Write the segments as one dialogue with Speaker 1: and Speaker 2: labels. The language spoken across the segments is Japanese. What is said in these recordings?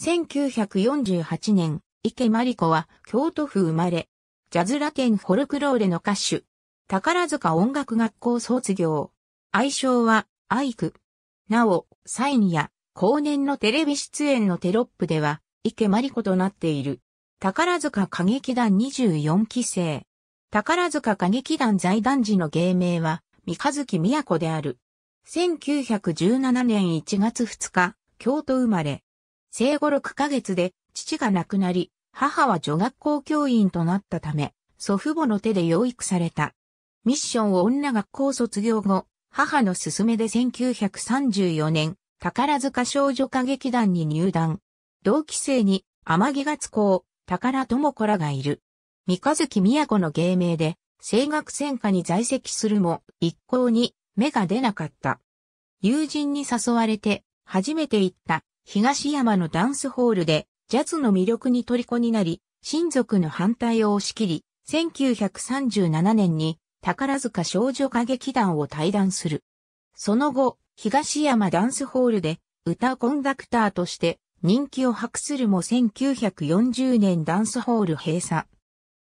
Speaker 1: 1948年、池真理子は京都府生まれ、ジャズラテンフォルクローレの歌手、宝塚音楽学校卒業、愛称はアイク。なお、サインや後年のテレビ出演のテロップでは、池真理子となっている。宝塚歌劇団24期生。宝塚歌劇団財団時の芸名は、三日月都である。1917年1月2日、京都生まれ。生後6ヶ月で父が亡くなり、母は女学校教員となったため、祖父母の手で養育された。ミッションを女学校卒業後、母の勧めで1934年、宝塚少女歌劇団に入団。同期生に、天城月子、宝智子らがいる。三日月都の芸名で、声楽戦下に在籍するも、一向に目が出なかった。友人に誘われて、初めて行った東山のダンスホールでジャズの魅力に虜になり、親族の反対を押し切り、1937年に宝塚少女歌劇団を退団する。その後、東山ダンスホールで歌コンダクターとして人気を博するも1940年ダンスホール閉鎖。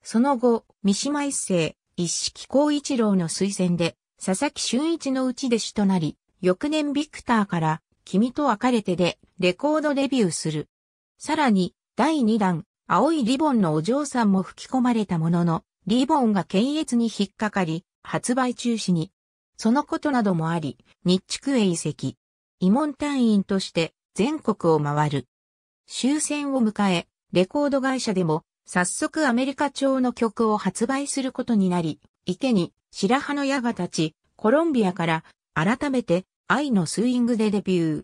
Speaker 1: その後、三島一世、一式光一郎の推薦で佐々木俊一のうち弟子となり、翌年ビクターから君と別れてで、レコードデビューする。さらに、第2弾、青いリボンのお嬢さんも吹き込まれたものの、リボンが検閲に引っかかり、発売中止に。そのことなどもあり、日地へ移籍。慰問隊員として全国を回る。終戦を迎え、レコード会社でも早速アメリカ調の曲を発売することになり、池に白羽の矢が立ち、コロンビアから改めて愛のスイングでデビュー。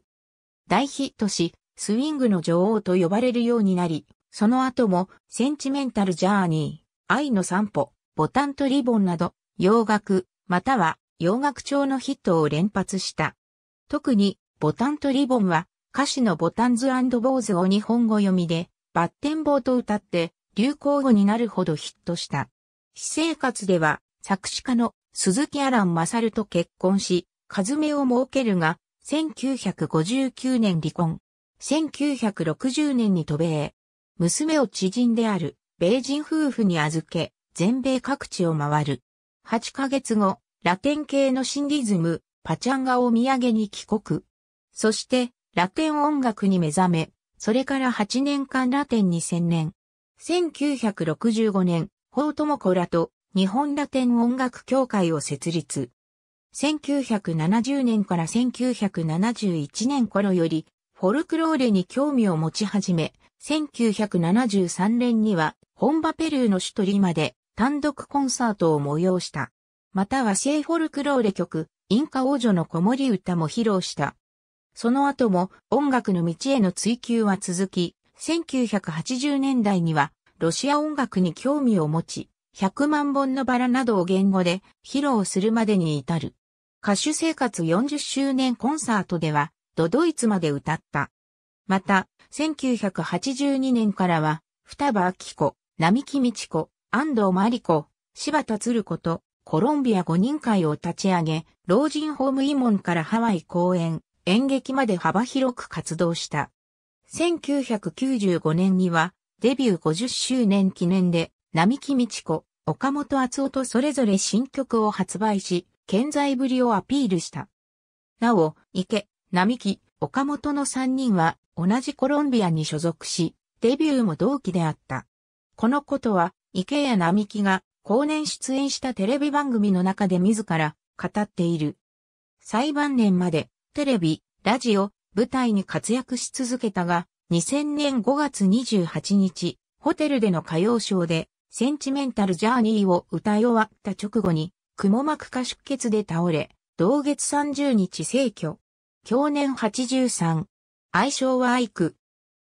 Speaker 1: 大ヒットし、スイングの女王と呼ばれるようになり、その後も、センチメンタルジャーニー、愛の散歩、ボタンとリボンなど、洋楽、または洋楽調のヒットを連発した。特に、ボタンとリボンは、歌詞のボタンズボーズを日本語読みで、バッテンボーと歌って、流行語になるほどヒットした。私生活では、作詞家の鈴木アラン・マサルと結婚し、和目を設けるが、1959年離婚。1960年に渡米。娘を知人である、米人夫婦に預け、全米各地を回る。8ヶ月後、ラテン系のシンディズム、パチャンガを土産に帰国。そして、ラテン音楽に目覚め、それから8年間ラテンに専念。1965年、法智子らと日本ラテン音楽協会を設立。1970年から1971年頃より、フォルクローレに興味を持ち始め、1973年には、本場ペルーの首都リマで単独コンサートを催した。または聖フォルクローレ曲、インカ王女の子守歌も披露した。その後も音楽の道への追求は続き、1980年代にはロシア音楽に興味を持ち、100万本のバラなどを言語で披露するまでに至る。歌手生活40周年コンサートでは、ドドイツまで歌った。また、1982年からは、双葉明子、並木道子、安藤真理子、柴田鶴子と、コロンビア5人会を立ち上げ、老人ホーム慰問からハワイ公演、演劇まで幅広く活動した。1995年には、デビュー50周年記念で、並木道子、岡本厚夫とそれぞれ新曲を発売し、健在ぶりをアピールした。なお、池、並木、岡本の3人は同じコロンビアに所属し、デビューも同期であった。このことは、池谷並木が後年出演したテレビ番組の中で自ら語っている。最晩年までテレビ、ラジオ、舞台に活躍し続けたが、2000年5月28日、ホテルでの歌謡ショーで、センチメンタルジャーニーを歌い終わった直後に、くも膜下出血で倒れ、同月30日逝去。去年83。愛称は愛久。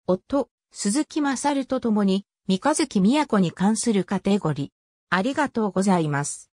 Speaker 1: 夫、鈴木勝と共に、三日月都に関するカテゴリー。ありがとうございます。